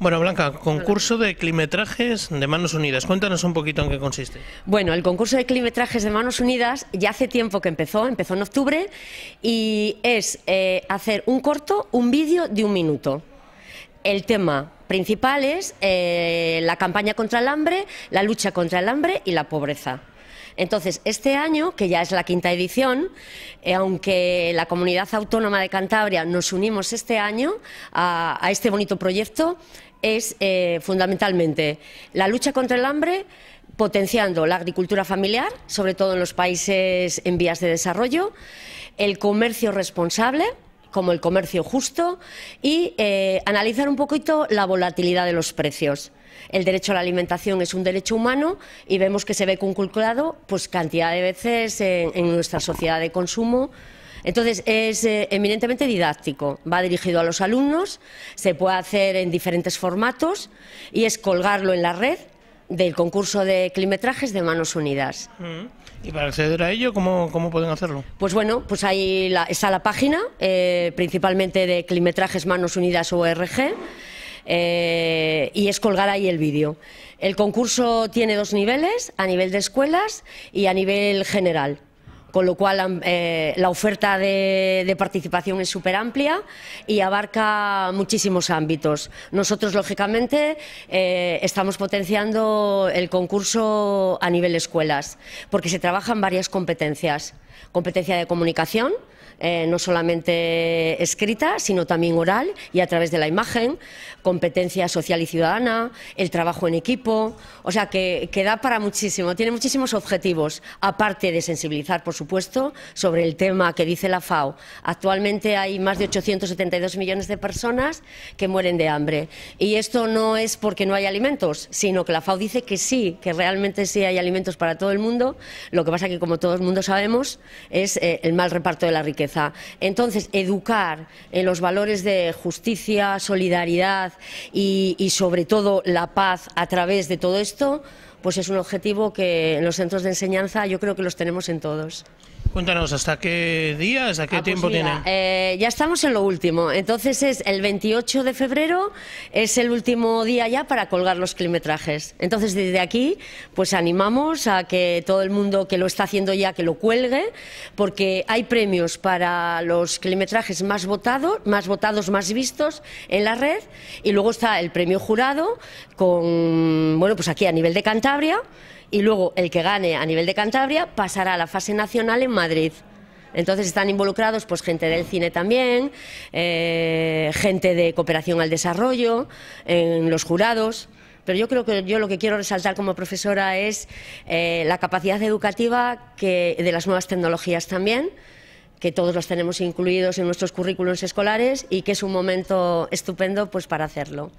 Bueno, Blanca, concurso de climetrajes de Manos Unidas. Cuéntanos un poquito en qué consiste. Bueno, el concurso de climetrajes de Manos Unidas ya hace tiempo que empezó, empezó en octubre, y es eh, hacer un corto, un vídeo de un minuto. El tema principal es eh, la campaña contra el hambre, la lucha contra el hambre y la pobreza. Entonces, este año, que ya es la quinta edición, eh, aunque la comunidad autónoma de Cantabria nos unimos este año a este bonito proyecto, es eh, fundamentalmente la lucha contra el hambre potenciando la agricultura familiar, sobre todo en los países en vías de desarrollo, el comercio responsable, como el comercio justo, y eh, analizar un poquito la volatilidad de los precios. El derecho a la alimentación es un derecho humano y vemos que se ve conculcado pues, cantidad de veces en nuestra sociedad de consumo entonces, es eh, eminentemente didáctico, va dirigido a los alumnos, se puede hacer en diferentes formatos y es colgarlo en la red del concurso de climetrajes de Manos Unidas. Mm. ¿Y para acceder a ello, cómo, pueden hacerlo? Pues bueno, pues ahí está la página, eh, principalmente de climetrajes Manos Unidas o Eh, y es colgar ahí el vídeo. El concurso tiene dos niveles, a nivel de escuelas y a nivel general con lo cual eh, la oferta de, participación es súper amplia y abarca muchísimos ámbitos. Nosotros, lógicamente, eh, estamos potenciando el concurso a nivel escuelas, porque se trabajan varias competencias. Competencia de comunicación, eh, no solamente escrita, sino también oral y a través de la imagen, competencia social y ciudadana, el trabajo en equipo, o sea que, que da para muchísimo, tiene muchísimos objetivos, aparte de sensibilizar, por supuesto, sobre el tema que dice la FAO. Actualmente hay más de 872 millones de personas que mueren de hambre y esto no es porque no hay alimentos, sino que la FAO dice que sí, que realmente sí hay alimentos para todo el mundo, lo que pasa que como todo el mundo sabemos es eh, el mal reparto de la riqueza. Entonces, educar en los valores de justicia, solidaridad y, y sobre todo la paz a través de todo esto, pues es un objetivo que en los centros de enseñanza yo creo que los tenemos en todos. Cuéntanos, ¿hasta qué día, hasta qué ah, pues tiempo tiene? Eh, ya estamos en lo último. Entonces es el 28 de febrero, es el último día ya para colgar los kilometrajes. Entonces desde aquí, pues animamos a que todo el mundo que lo está haciendo ya, que lo cuelgue, porque hay premios para los kilometrajes más votados, más votados, más vistos en la red. Y luego está el premio jurado con, bueno, pues aquí a nivel de Cantabria y luego el que gane a nivel de Cantabria pasará a la fase nacional en Madrid. Entonces están involucrados pues gente del cine también, eh, gente de cooperación al desarrollo, en los jurados. Pero yo creo que yo lo que quiero resaltar como profesora es eh, la capacidad educativa de las nuevas tecnologías también, que todos los tenemos incluidos en nuestros currículos escolares y que es un momento estupendo pues, para hacerlo.